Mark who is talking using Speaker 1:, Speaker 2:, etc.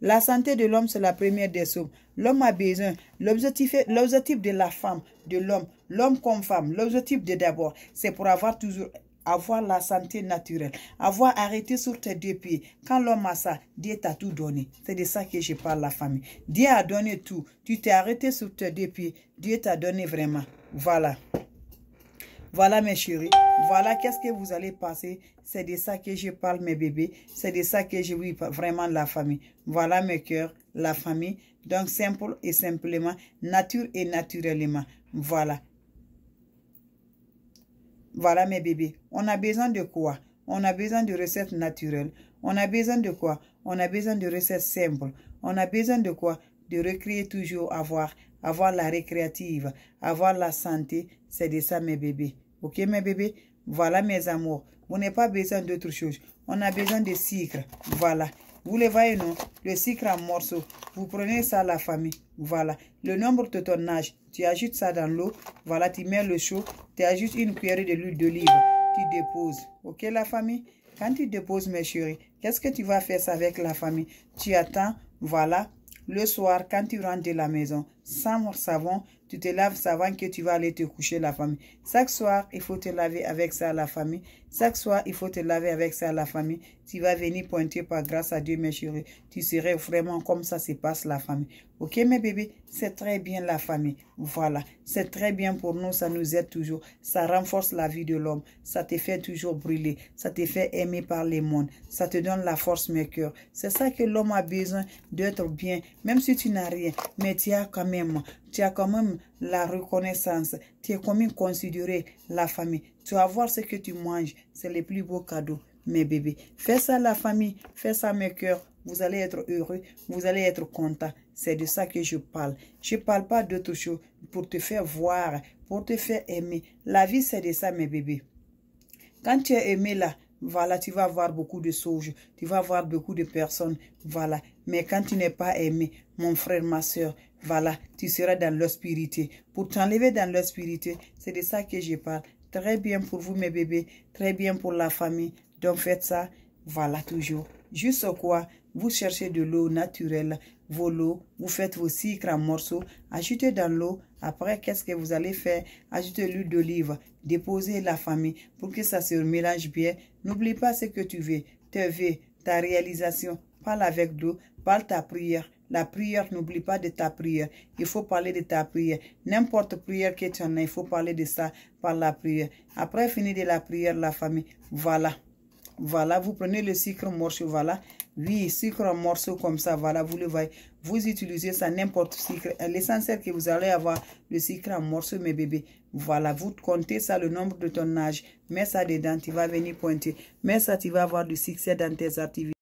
Speaker 1: La santé de l'homme, c'est la première des sommes. L'homme a besoin. L'objectif de la femme, de l'homme, l'homme comme femme, l'objectif de d'abord, c'est pour avoir toujours avoir la santé naturelle, avoir arrêté sur tes deux pieds. Quand l'homme a ça, Dieu t'a tout donné. C'est de ça que je parle la famille. Dieu a donné tout. Tu t'es arrêté sur tes deux pieds. Dieu t'a donné vraiment. Voilà. Voilà mes chéris, voilà qu'est-ce que vous allez passer. C'est de ça que je parle mes bébés, c'est de ça que je veux vraiment la famille. Voilà mes cœurs, la famille. Donc simple et simplement, nature et naturellement. Voilà. Voilà mes bébés, on a besoin de quoi On a besoin de recettes naturelles. On a besoin de quoi On a besoin de recettes simples. On a besoin de quoi De recréer toujours, avoir avoir la récréative, avoir la santé, c'est de ça mes bébés. Ok mes bébés Voilà mes amours. Vous n'avez pas besoin d'autre chose. On a besoin de sucre. Voilà. Vous le voyez, non Le sucre en morceaux. Vous prenez ça la famille. Voilà. Le nombre de ton âge. Tu ajoutes ça dans l'eau. Voilà, tu mets le chaud. Tu ajoutes une cuillerée de l'huile d'olive. Tu déposes. Ok la famille Quand tu déposes, mes chéris, qu'est-ce que tu vas faire ça avec la famille Tu attends. Voilà. Le soir, quand tu rentres de la maison, sans savon, tu te laves avant que tu vas aller te coucher la famille. Chaque soir, il faut te laver avec ça la famille. Chaque soir, il faut te laver avec ça la famille. Tu vas venir pointer par grâce à Dieu, mes chéris. Tu serais vraiment comme ça se passe la famille. Ok, mes bébés, c'est très bien la famille. Voilà, c'est très bien pour nous, ça nous aide toujours. Ça renforce la vie de l'homme. Ça te fait toujours brûler. Ça te fait aimer par les mondes. Ça te donne la force, mes cœurs. C'est ça que l'homme a besoin d'être bien. Même si tu n'as rien, mais tu as quand même tu as quand même la reconnaissance. Tu es quand même considéré la famille. Tu vas voir ce que tu manges. C'est le plus beau cadeau, mes bébés. Fais ça la famille. Fais ça mes cœurs. Vous allez être heureux. Vous allez être content. C'est de ça que je parle. Je ne parle pas de tout chose pour te faire voir, pour te faire aimer. La vie, c'est de ça, mes bébés. Quand tu es aimé là, voilà, tu vas avoir beaucoup de sauges, tu vas avoir beaucoup de personnes, voilà. Mais quand tu n'es pas aimé, mon frère, ma soeur, voilà, tu seras dans l'ospirité. Pour t'enlever dans l'ospirité, c'est de ça que je parle. Très bien pour vous, mes bébés. Très bien pour la famille. Donc, faites ça. Voilà, toujours. Juste quoi Vous cherchez de l'eau naturelle. Vos lots, vous faites vos six en morceaux. Ajoutez dans l'eau. Après, qu'est-ce que vous allez faire Ajoutez l'huile d'olive. Déposez la famille pour que ça se mélange bien. N'oublie pas ce que tu veux. Te veux, ta réalisation. Parle avec l'eau. Parle ta prière. La prière, n'oublie pas de ta prière. Il faut parler de ta prière. N'importe prière que tu en as, il faut parler de ça par la prière. Après, fini de la prière, la famille. Voilà. Voilà, vous prenez le sucre morceau, voilà. Oui, sucre en morceaux comme ça, voilà, vous le voyez. Vous utilisez ça, n'importe sucre. L'essentiel que vous allez avoir, le sucre en morceaux, mes bébés. Voilà, vous comptez ça, le nombre de ton âge. Mets ça dedans, tu vas venir pointer. Mets ça, tu vas avoir du succès dans tes activités.